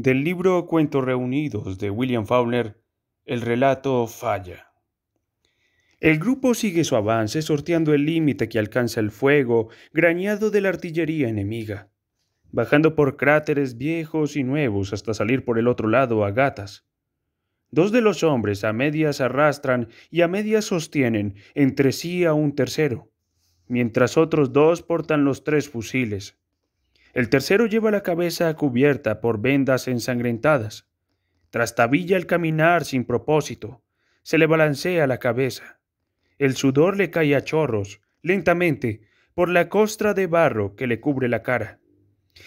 Del libro Cuentos Reunidos de William Fowler, el relato falla. El grupo sigue su avance sorteando el límite que alcanza el fuego, grañado de la artillería enemiga, bajando por cráteres viejos y nuevos hasta salir por el otro lado a gatas. Dos de los hombres a medias arrastran y a medias sostienen entre sí a un tercero, mientras otros dos portan los tres fusiles. El tercero lleva la cabeza cubierta por vendas ensangrentadas. Trastabilla al caminar sin propósito. Se le balancea la cabeza. El sudor le cae a chorros, lentamente, por la costra de barro que le cubre la cara.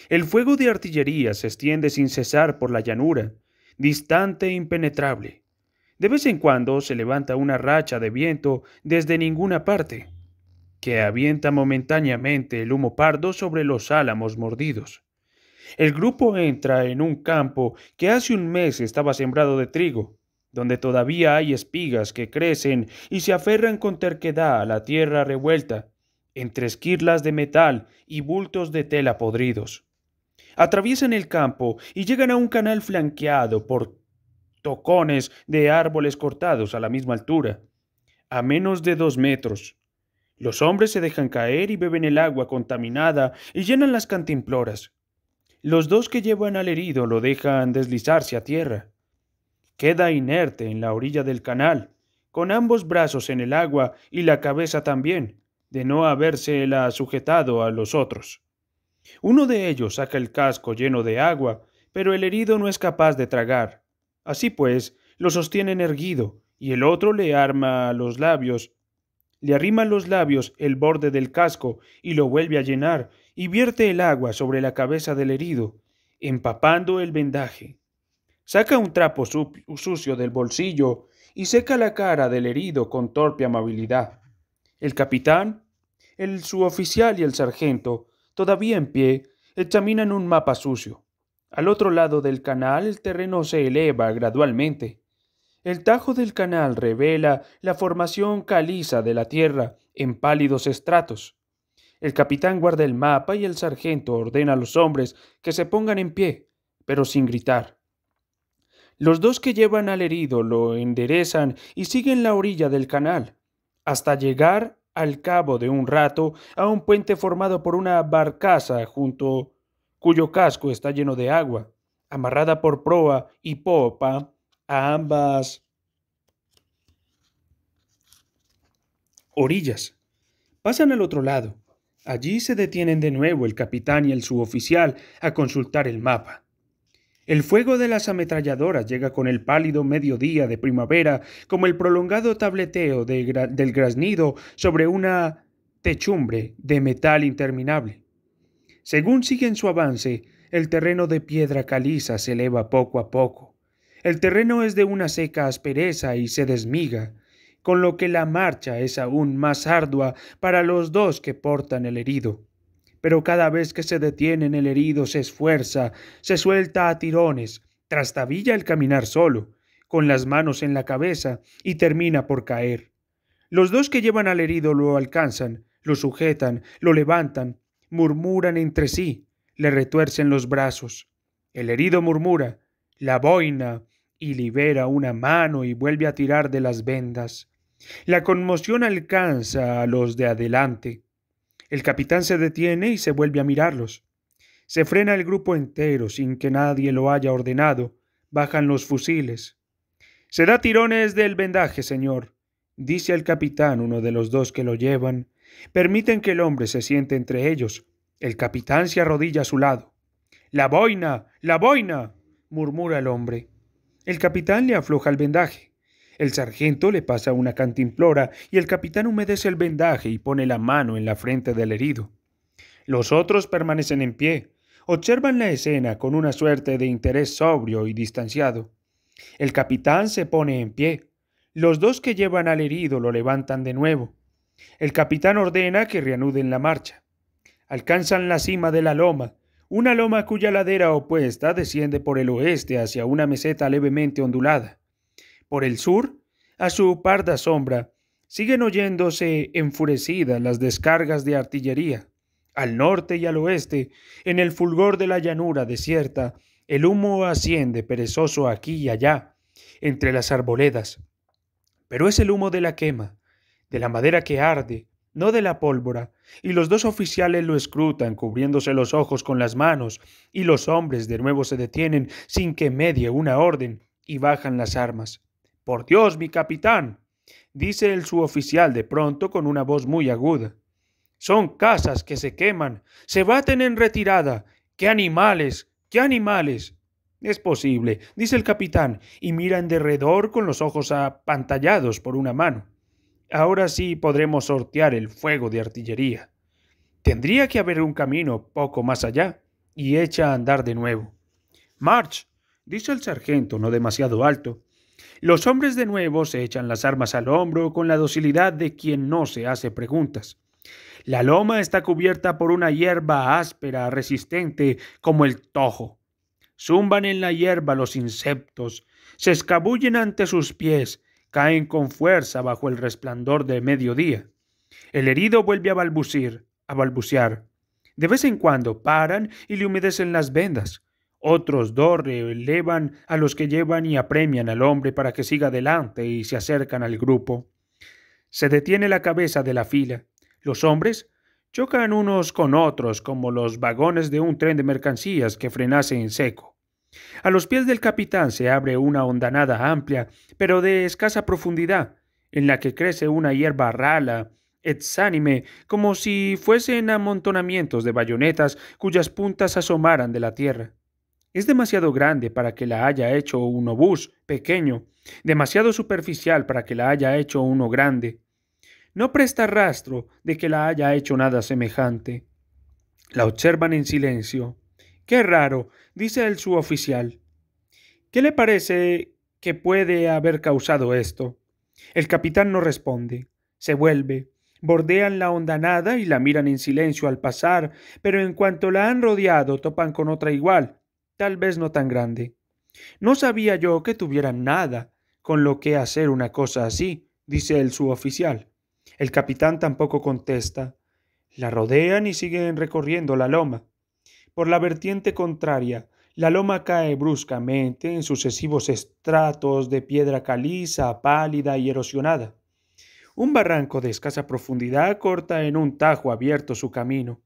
El fuego de artillería se extiende sin cesar por la llanura, distante e impenetrable. De vez en cuando se levanta una racha de viento desde ninguna parte que avienta momentáneamente el humo pardo sobre los álamos mordidos. El grupo entra en un campo que hace un mes estaba sembrado de trigo, donde todavía hay espigas que crecen y se aferran con terquedad a la tierra revuelta, entre esquirlas de metal y bultos de tela podridos. Atraviesan el campo y llegan a un canal flanqueado por tocones de árboles cortados a la misma altura, a menos de dos metros. Los hombres se dejan caer y beben el agua contaminada y llenan las cantimploras. Los dos que llevan al herido lo dejan deslizarse a tierra. Queda inerte en la orilla del canal, con ambos brazos en el agua y la cabeza también, de no habérsela sujetado a los otros. Uno de ellos saca el casco lleno de agua, pero el herido no es capaz de tragar. Así pues, lo sostienen erguido, y el otro le arma los labios le arrima los labios el borde del casco y lo vuelve a llenar, y vierte el agua sobre la cabeza del herido, empapando el vendaje. Saca un trapo sucio del bolsillo y seca la cara del herido con torpe amabilidad. El capitán, el suboficial y el sargento, todavía en pie, examinan un mapa sucio. Al otro lado del canal el terreno se eleva gradualmente. El tajo del canal revela la formación caliza de la tierra en pálidos estratos. El capitán guarda el mapa y el sargento ordena a los hombres que se pongan en pie, pero sin gritar. Los dos que llevan al herido lo enderezan y siguen la orilla del canal, hasta llegar, al cabo de un rato, a un puente formado por una barcaza junto cuyo casco está lleno de agua, amarrada por proa y popa ambas orillas. Pasan al otro lado. Allí se detienen de nuevo el capitán y el suboficial a consultar el mapa. El fuego de las ametralladoras llega con el pálido mediodía de primavera como el prolongado tableteo del graznido sobre una techumbre de metal interminable. Según siguen su avance, el terreno de piedra caliza se eleva poco a poco. El terreno es de una seca aspereza y se desmiga, con lo que la marcha es aún más ardua para los dos que portan el herido. Pero cada vez que se detienen el herido se esfuerza, se suelta a tirones, trastabilla el caminar solo, con las manos en la cabeza, y termina por caer. Los dos que llevan al herido lo alcanzan, lo sujetan, lo levantan, murmuran entre sí, le retuercen los brazos. El herido murmura, la boina, y libera una mano y vuelve a tirar de las vendas. La conmoción alcanza a los de adelante. El capitán se detiene y se vuelve a mirarlos. Se frena el grupo entero sin que nadie lo haya ordenado. Bajan los fusiles. Se da tirones del vendaje, señor, dice el capitán uno de los dos que lo llevan. Permiten que el hombre se siente entre ellos. El capitán se arrodilla a su lado. La boina, la boina, murmura el hombre. El capitán le afloja el vendaje. El sargento le pasa una cantimplora y el capitán humedece el vendaje y pone la mano en la frente del herido. Los otros permanecen en pie, observan la escena con una suerte de interés sobrio y distanciado. El capitán se pone en pie. Los dos que llevan al herido lo levantan de nuevo. El capitán ordena que reanuden la marcha. Alcanzan la cima de la loma una loma cuya ladera opuesta desciende por el oeste hacia una meseta levemente ondulada. Por el sur, a su parda sombra, siguen oyéndose enfurecidas las descargas de artillería. Al norte y al oeste, en el fulgor de la llanura desierta, el humo asciende perezoso aquí y allá, entre las arboledas. Pero es el humo de la quema, de la madera que arde, no de la pólvora. Y los dos oficiales lo escrutan, cubriéndose los ojos con las manos, y los hombres de nuevo se detienen sin que medie una orden, y bajan las armas. Por Dios, mi capitán, dice el suboficial de pronto con una voz muy aguda. Son casas que se queman, se baten en retirada. ¡Qué animales! ¡Qué animales! Es posible, dice el capitán, y mira en derredor con los ojos apantallados por una mano. Ahora sí podremos sortear el fuego de artillería. Tendría que haber un camino poco más allá, y echa a andar de nuevo. March, dice el sargento, no demasiado alto. Los hombres de nuevo se echan las armas al hombro con la docilidad de quien no se hace preguntas. La loma está cubierta por una hierba áspera, resistente, como el tojo. Zumban en la hierba los insectos, se escabullen ante sus pies, caen con fuerza bajo el resplandor de mediodía. El herido vuelve a balbucir, a balbucear. De vez en cuando paran y le humedecen las vendas. Otros dos elevan a los que llevan y apremian al hombre para que siga adelante y se acercan al grupo. Se detiene la cabeza de la fila. Los hombres chocan unos con otros como los vagones de un tren de mercancías que frenase en seco. A los pies del capitán se abre una hondanada amplia, pero de escasa profundidad, en la que crece una hierba rala, exánime, como si fuesen amontonamientos de bayonetas cuyas puntas asomaran de la tierra. Es demasiado grande para que la haya hecho un obús pequeño, demasiado superficial para que la haya hecho uno grande. No presta rastro de que la haya hecho nada semejante. La observan en silencio. Qué raro, dice el suboficial. ¿Qué le parece que puede haber causado esto? El capitán no responde. Se vuelve. Bordean la hondanada y la miran en silencio al pasar, pero en cuanto la han rodeado topan con otra igual, tal vez no tan grande. No sabía yo que tuvieran nada con lo que hacer una cosa así, dice el suboficial. El capitán tampoco contesta. La rodean y siguen recorriendo la loma por la vertiente contraria. La loma cae bruscamente en sucesivos estratos de piedra caliza, pálida y erosionada. Un barranco de escasa profundidad corta en un tajo abierto su camino.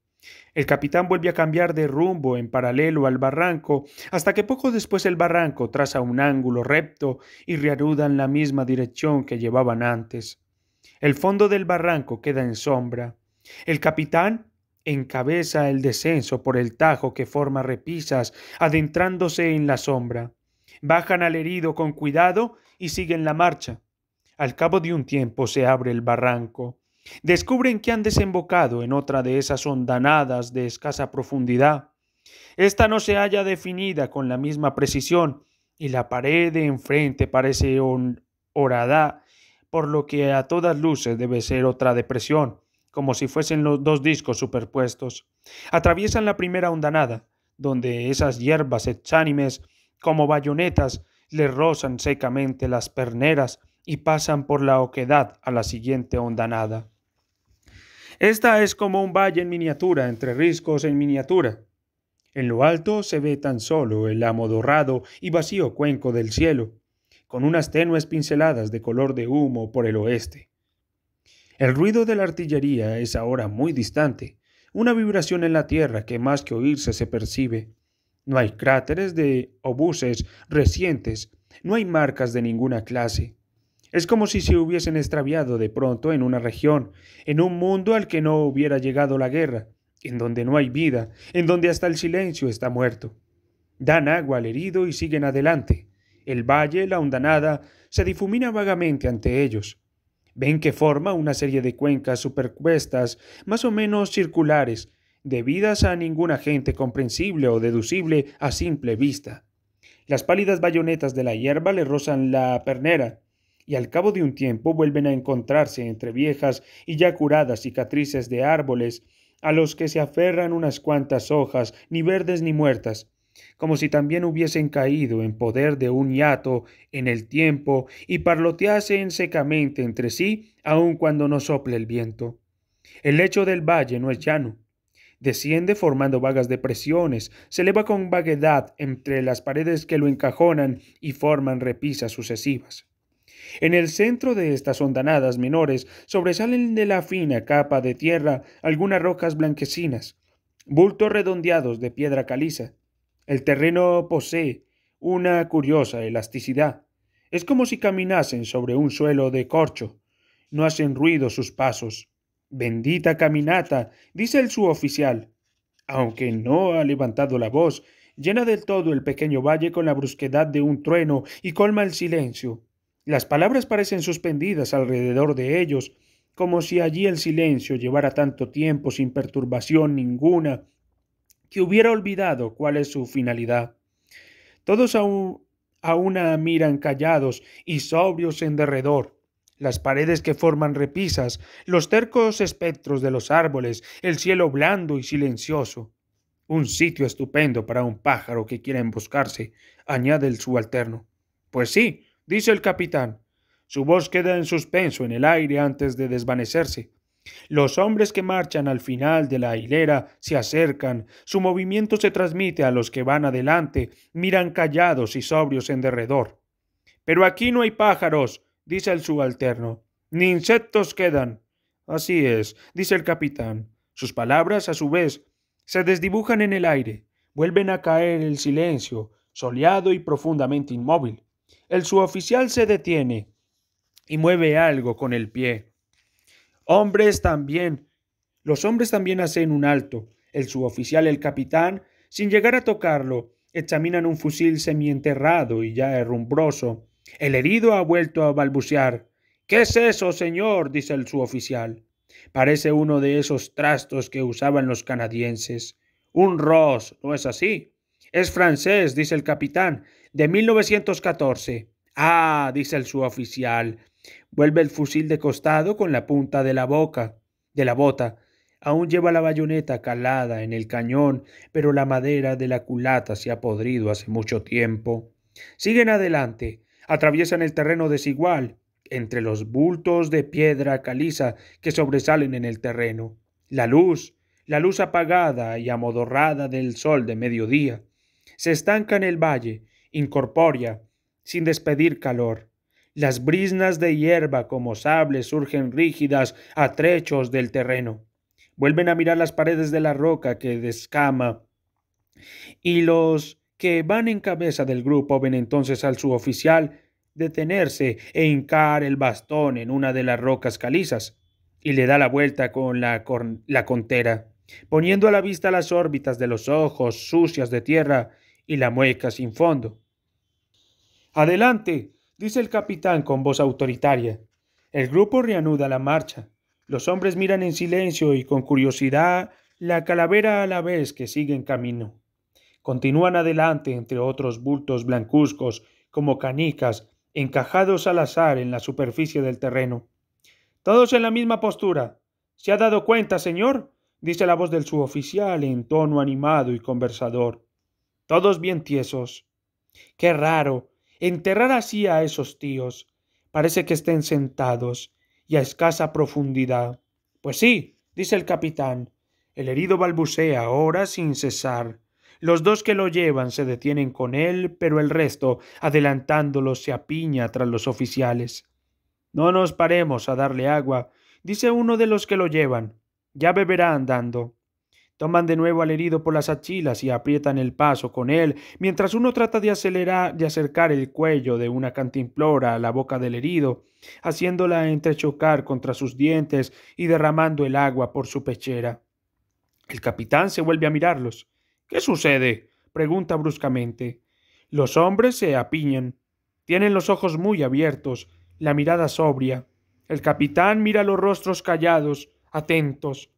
El capitán vuelve a cambiar de rumbo en paralelo al barranco, hasta que poco después el barranco traza un ángulo recto y en la misma dirección que llevaban antes. El fondo del barranco queda en sombra. El capitán encabeza el descenso por el tajo que forma repisas, adentrándose en la sombra. Bajan al herido con cuidado y siguen la marcha. Al cabo de un tiempo se abre el barranco. Descubren que han desembocado en otra de esas ondanadas de escasa profundidad. Esta no se halla definida con la misma precisión y la pared de enfrente parece horadá, por lo que a todas luces debe ser otra depresión como si fuesen los dos discos superpuestos. Atraviesan la primera ondanada, donde esas hierbas echánimes, como bayonetas, le rozan secamente las perneras y pasan por la oquedad a la siguiente ondanada. Esta es como un valle en miniatura, entre riscos en miniatura. En lo alto se ve tan solo el amodorrado y vacío cuenco del cielo, con unas tenues pinceladas de color de humo por el oeste. El ruido de la artillería es ahora muy distante, una vibración en la tierra que más que oírse se percibe. No hay cráteres de obuses recientes, no hay marcas de ninguna clase. Es como si se hubiesen extraviado de pronto en una región, en un mundo al que no hubiera llegado la guerra, en donde no hay vida, en donde hasta el silencio está muerto. Dan agua al herido y siguen adelante. El valle, la hondanada, se difumina vagamente ante ellos. Ven que forma una serie de cuencas supercuestas, más o menos circulares, debidas a ninguna agente comprensible o deducible a simple vista. Las pálidas bayonetas de la hierba le rozan la pernera, y al cabo de un tiempo vuelven a encontrarse entre viejas y ya curadas cicatrices de árboles, a los que se aferran unas cuantas hojas, ni verdes ni muertas, como si también hubiesen caído en poder de un hiato en el tiempo y parloteasen secamente entre sí, aun cuando no sople el viento. El lecho del valle no es llano. Desciende formando vagas depresiones, se eleva con vaguedad entre las paredes que lo encajonan y forman repisas sucesivas. En el centro de estas ondanadas menores sobresalen de la fina capa de tierra algunas rocas blanquecinas, bultos redondeados de piedra caliza, el terreno posee una curiosa elasticidad. Es como si caminasen sobre un suelo de corcho. No hacen ruido sus pasos. Bendita caminata, dice el suboficial, aunque no ha levantado la voz, llena del todo el pequeño valle con la brusquedad de un trueno y colma el silencio. Las palabras parecen suspendidas alrededor de ellos, como si allí el silencio llevara tanto tiempo sin perturbación ninguna, que hubiera olvidado cuál es su finalidad. Todos aún, a una miran callados y sobrios en derredor. Las paredes que forman repisas, los tercos espectros de los árboles, el cielo blando y silencioso. Un sitio estupendo para un pájaro que quiera emboscarse, añade el subalterno. Pues sí, dice el capitán. Su voz queda en suspenso en el aire antes de desvanecerse. Los hombres que marchan al final de la hilera se acercan, su movimiento se transmite a los que van adelante, miran callados y sobrios en derredor. Pero aquí no hay pájaros, dice el subalterno, ni insectos quedan. Así es, dice el capitán. Sus palabras, a su vez, se desdibujan en el aire, vuelven a caer el silencio, soleado y profundamente inmóvil. El suboficial se detiene y mueve algo con el pie. Hombres también. Los hombres también hacen un alto. El suboficial, el capitán, sin llegar a tocarlo, examinan un fusil semienterrado y ya herrumbroso. El herido ha vuelto a balbucear. ¿Qué es eso, señor? dice el suboficial. Parece uno de esos trastos que usaban los canadienses. Un Ross, ¿no es así? Es francés, dice el capitán, de 1914. Ah, dice el suboficial, Vuelve el fusil de costado con la punta de la boca, de la bota. Aún lleva la bayoneta calada en el cañón, pero la madera de la culata se ha podrido hace mucho tiempo. Siguen adelante, atraviesan el terreno desigual, entre los bultos de piedra caliza que sobresalen en el terreno. La luz, la luz apagada y amodorrada del sol de mediodía, se estanca en el valle, incorpórea, sin despedir calor. Las brisnas de hierba como sables surgen rígidas a trechos del terreno. Vuelven a mirar las paredes de la roca que descama. Y los que van en cabeza del grupo ven entonces al su oficial detenerse e hincar el bastón en una de las rocas calizas, y le da la vuelta con la, con la contera, poniendo a la vista las órbitas de los ojos sucias de tierra y la mueca sin fondo. Adelante, dice el capitán con voz autoritaria. El grupo reanuda la marcha. Los hombres miran en silencio y con curiosidad la calavera a la vez que siguen camino. Continúan adelante entre otros bultos blancuzcos como canicas encajados al azar en la superficie del terreno. Todos en la misma postura. ¿Se ha dado cuenta, señor? dice la voz del suboficial en tono animado y conversador. Todos bien tiesos. Qué raro, Enterrar así a esos tíos. Parece que estén sentados y a escasa profundidad. Pues sí, dice el capitán. El herido balbucea ahora sin cesar. Los dos que lo llevan se detienen con él, pero el resto, adelantándolo, se apiña tras los oficiales. No nos paremos a darle agua, dice uno de los que lo llevan. Ya beberá andando. Toman de nuevo al herido por las achilas y aprietan el paso con él, mientras uno trata de acelerar, de acercar el cuello de una cantimplora a la boca del herido, haciéndola entrechocar contra sus dientes y derramando el agua por su pechera. El capitán se vuelve a mirarlos. ¿Qué sucede? pregunta bruscamente. Los hombres se apiñan. Tienen los ojos muy abiertos, la mirada sobria. El capitán mira los rostros callados, atentos.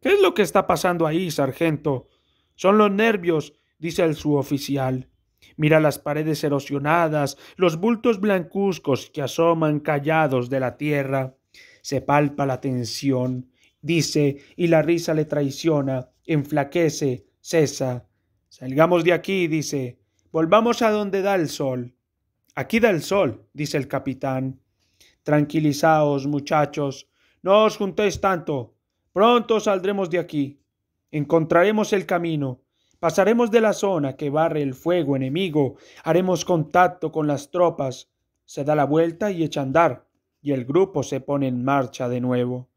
¿Qué es lo que está pasando ahí, sargento? Son los nervios, dice el suboficial. Mira las paredes erosionadas, los bultos blancuzcos que asoman callados de la tierra. Se palpa la tensión, dice, y la risa le traiciona, enflaquece, cesa. Salgamos de aquí, dice. Volvamos a donde da el sol. Aquí da el sol, dice el capitán. Tranquilizaos, muchachos. No os juntéis tanto. Pronto saldremos de aquí. Encontraremos el camino. Pasaremos de la zona que barre el fuego enemigo. Haremos contacto con las tropas. Se da la vuelta y echa andar. Y el grupo se pone en marcha de nuevo.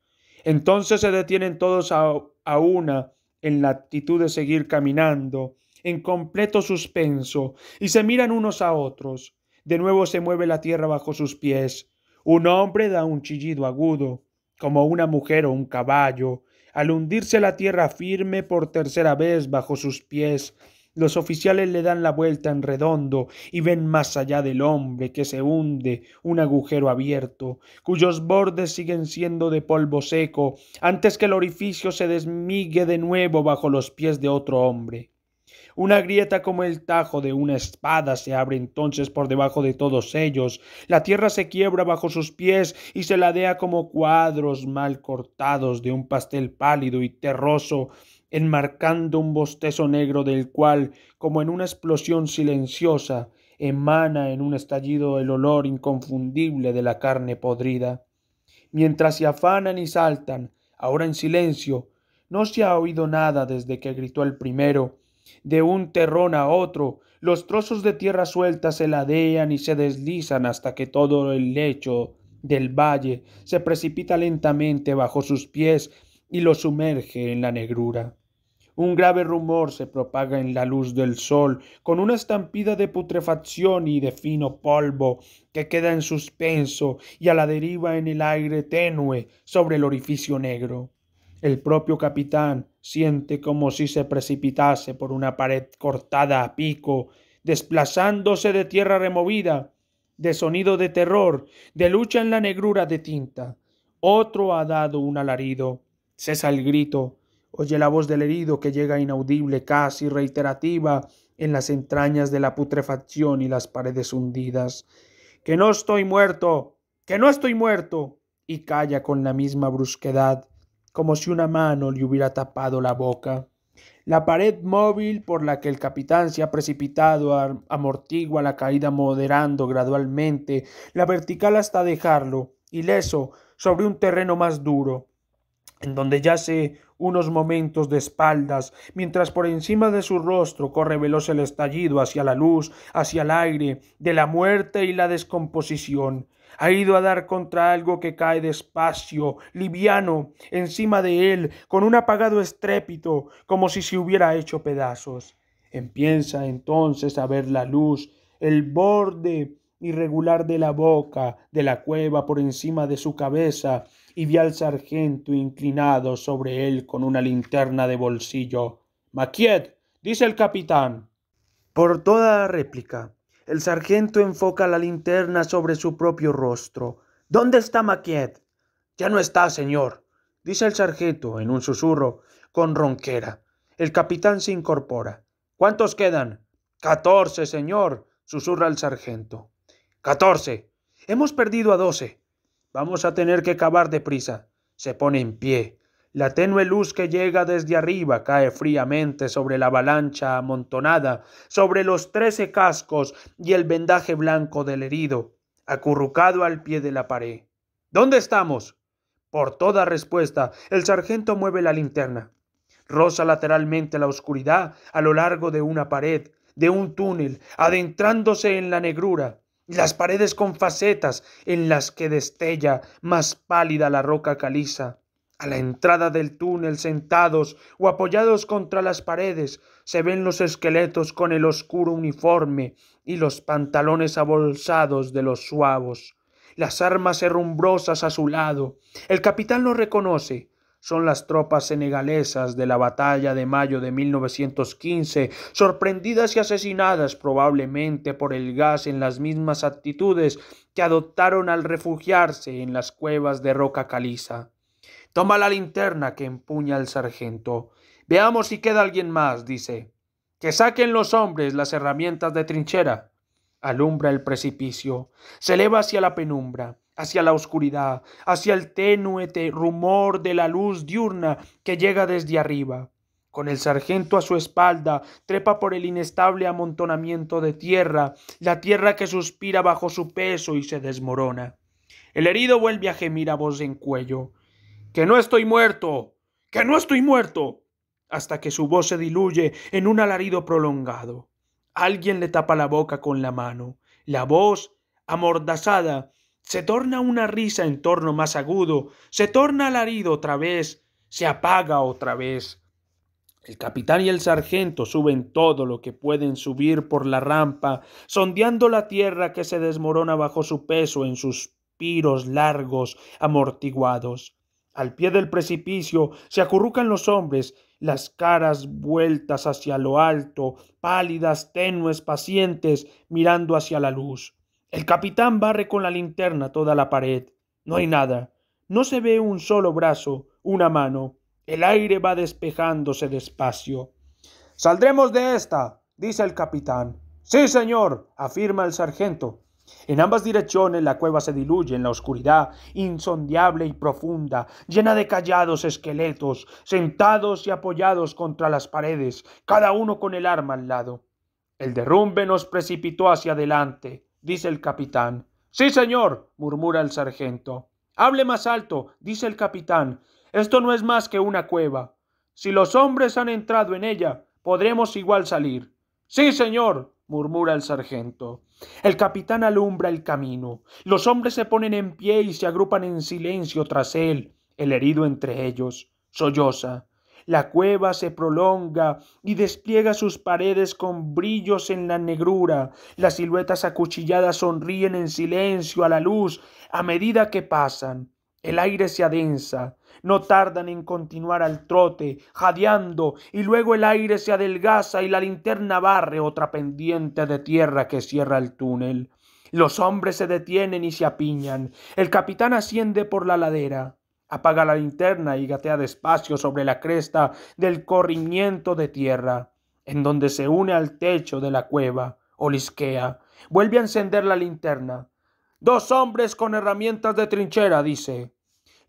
Entonces se detienen todos a una en la actitud de seguir caminando, en completo suspenso, y se miran unos a otros. De nuevo se mueve la tierra bajo sus pies. Un hombre da un chillido agudo como una mujer o un caballo, al hundirse la tierra firme por tercera vez bajo sus pies, los oficiales le dan la vuelta en redondo y ven más allá del hombre que se hunde un agujero abierto, cuyos bordes siguen siendo de polvo seco, antes que el orificio se desmigue de nuevo bajo los pies de otro hombre. Una grieta como el tajo de una espada se abre entonces por debajo de todos ellos. La tierra se quiebra bajo sus pies y se ladea como cuadros mal cortados de un pastel pálido y terroso, enmarcando un bostezo negro del cual, como en una explosión silenciosa, emana en un estallido el olor inconfundible de la carne podrida. Mientras se afanan y saltan, ahora en silencio, no se ha oído nada desde que gritó el primero, de un terrón a otro, los trozos de tierra suelta se ladean y se deslizan hasta que todo el lecho del valle se precipita lentamente bajo sus pies y lo sumerge en la negrura. Un grave rumor se propaga en la luz del sol, con una estampida de putrefacción y de fino polvo que queda en suspenso y a la deriva en el aire tenue sobre el orificio negro. El propio capitán, Siente como si se precipitase por una pared cortada a pico, desplazándose de tierra removida, de sonido de terror, de lucha en la negrura de tinta. Otro ha dado un alarido. Cesa el grito. Oye la voz del herido que llega inaudible, casi reiterativa, en las entrañas de la putrefacción y las paredes hundidas. Que no estoy muerto, que no estoy muerto. Y calla con la misma brusquedad como si una mano le hubiera tapado la boca. La pared móvil por la que el capitán se ha precipitado amortigua la caída moderando gradualmente la vertical hasta dejarlo, ileso, sobre un terreno más duro, en donde yace unos momentos de espaldas, mientras por encima de su rostro corre veloz el estallido hacia la luz, hacia el aire, de la muerte y la descomposición ha ido a dar contra algo que cae despacio, liviano, encima de él, con un apagado estrépito, como si se hubiera hecho pedazos. Empieza entonces a ver la luz, el borde irregular de la boca de la cueva por encima de su cabeza, y ve al sargento inclinado sobre él con una linterna de bolsillo. Maquiet, dice el capitán. Por toda réplica, el sargento enfoca la linterna sobre su propio rostro. ¿Dónde está Maquiet? Ya no está, señor, dice el sargento en un susurro, con ronquera. El capitán se incorpora. ¿Cuántos quedan? Catorce, señor, susurra el sargento. Catorce. Hemos perdido a doce. Vamos a tener que cavar deprisa. Se pone en pie. La tenue luz que llega desde arriba cae fríamente sobre la avalancha amontonada, sobre los trece cascos y el vendaje blanco del herido, acurrucado al pie de la pared. ¿Dónde estamos? Por toda respuesta, el sargento mueve la linterna. Rosa lateralmente la oscuridad a lo largo de una pared, de un túnel, adentrándose en la negrura, las paredes con facetas en las que destella más pálida la roca caliza, a la entrada del túnel, sentados o apoyados contra las paredes, se ven los esqueletos con el oscuro uniforme y los pantalones abolsados de los suavos, las armas herrumbrosas a su lado. El capitán lo reconoce. Son las tropas senegalesas de la batalla de mayo de 1915, sorprendidas y asesinadas probablemente por el gas en las mismas actitudes que adoptaron al refugiarse en las cuevas de roca caliza. Toma la linterna que empuña el sargento. Veamos si queda alguien más, dice. Que saquen los hombres las herramientas de trinchera. Alumbra el precipicio, se eleva hacia la penumbra, hacia la oscuridad, hacia el tenue rumor de la luz diurna que llega desde arriba. Con el sargento a su espalda, trepa por el inestable amontonamiento de tierra, la tierra que suspira bajo su peso y se desmorona. El herido vuelve a gemir a voz en cuello que no estoy muerto, que no estoy muerto, hasta que su voz se diluye en un alarido prolongado. Alguien le tapa la boca con la mano. La voz, amordazada, se torna una risa en torno más agudo, se torna alarido otra vez, se apaga otra vez. El capitán y el sargento suben todo lo que pueden subir por la rampa, sondeando la tierra que se desmorona bajo su peso en suspiros largos, amortiguados. Al pie del precipicio se acurrucan los hombres, las caras vueltas hacia lo alto, pálidas, tenues, pacientes, mirando hacia la luz. El capitán barre con la linterna toda la pared. No hay nada. No se ve un solo brazo, una mano. El aire va despejándose despacio. Saldremos de esta, dice el capitán. Sí, señor, afirma el sargento. En ambas direcciones la cueva se diluye en la oscuridad insondiable y profunda, llena de callados esqueletos, sentados y apoyados contra las paredes, cada uno con el arma al lado. El derrumbe nos precipitó hacia adelante, dice el capitán. Sí, señor, murmura el sargento. Hable más alto, dice el capitán. Esto no es más que una cueva. Si los hombres han entrado en ella, podremos igual salir. Sí, señor, murmura el sargento. El capitán alumbra el camino. Los hombres se ponen en pie y se agrupan en silencio tras él, el herido entre ellos. Solloza. La cueva se prolonga y despliega sus paredes con brillos en la negrura. Las siluetas acuchilladas sonríen en silencio a la luz a medida que pasan. El aire se adensa. No tardan en continuar al trote, jadeando, y luego el aire se adelgaza y la linterna barre otra pendiente de tierra que cierra el túnel. Los hombres se detienen y se apiñan. El capitán asciende por la ladera. Apaga la linterna y gatea despacio sobre la cresta del corrimiento de tierra, en donde se une al techo de la cueva, olisquea. Vuelve a encender la linterna. Dos hombres con herramientas de trinchera, dice.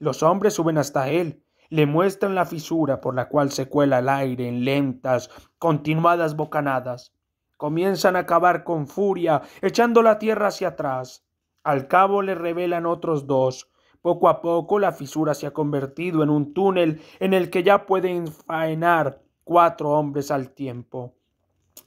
Los hombres suben hasta él, le muestran la fisura por la cual se cuela el aire en lentas, continuadas bocanadas. Comienzan a cavar con furia, echando la tierra hacia atrás. Al cabo le revelan otros dos. Poco a poco la fisura se ha convertido en un túnel en el que ya pueden faenar cuatro hombres al tiempo.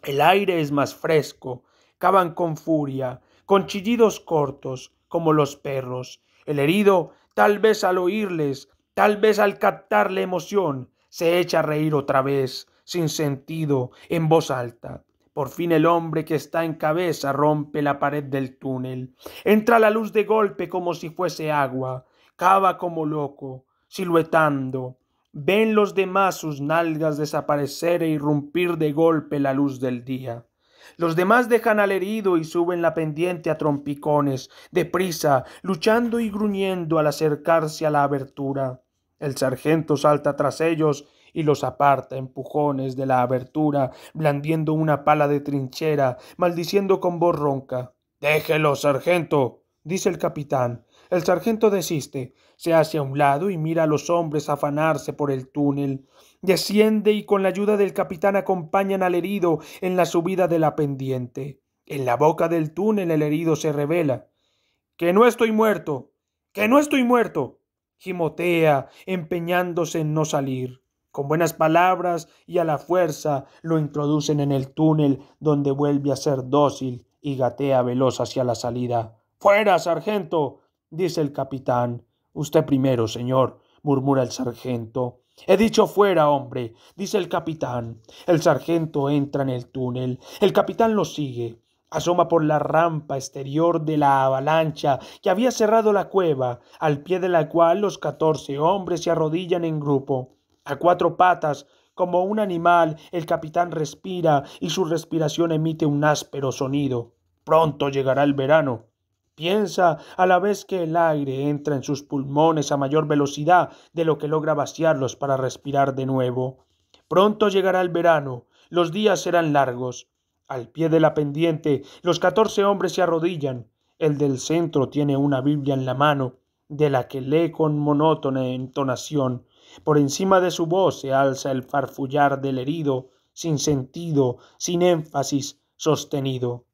El aire es más fresco, cavan con furia, con chillidos cortos, como los perros. El herido Tal vez al oírles, tal vez al captar la emoción, se echa a reír otra vez, sin sentido, en voz alta. Por fin el hombre que está en cabeza rompe la pared del túnel. Entra la luz de golpe como si fuese agua. Cava como loco, siluetando. Ven los demás sus nalgas desaparecer e irrumpir de golpe la luz del día. Los demás dejan al herido y suben la pendiente a trompicones, deprisa, luchando y gruñendo al acercarse a la abertura. El sargento salta tras ellos y los aparta empujones de la abertura, blandiendo una pala de trinchera, maldiciendo con voz ronca. Déjelo, sargento, dice el capitán. El sargento desiste, se hace a un lado y mira a los hombres afanarse por el túnel. Desciende y con la ayuda del capitán acompañan al herido en la subida de la pendiente. En la boca del túnel el herido se revela. Que no estoy muerto, que no estoy muerto, gimotea, empeñándose en no salir. Con buenas palabras y a la fuerza lo introducen en el túnel donde vuelve a ser dócil y gatea veloz hacia la salida. Fuera, sargento, dice el capitán. Usted primero, señor, murmura el sargento. He dicho fuera, hombre, dice el capitán. El sargento entra en el túnel. El capitán lo sigue. Asoma por la rampa exterior de la avalancha que había cerrado la cueva, al pie de la cual los catorce hombres se arrodillan en grupo. A cuatro patas, como un animal, el capitán respira y su respiración emite un áspero sonido. Pronto llegará el verano piensa a la vez que el aire entra en sus pulmones a mayor velocidad de lo que logra vaciarlos para respirar de nuevo. Pronto llegará el verano, los días serán largos. Al pie de la pendiente, los catorce hombres se arrodillan. El del centro tiene una Biblia en la mano, de la que lee con monótona entonación. Por encima de su voz se alza el farfullar del herido, sin sentido, sin énfasis, sostenido.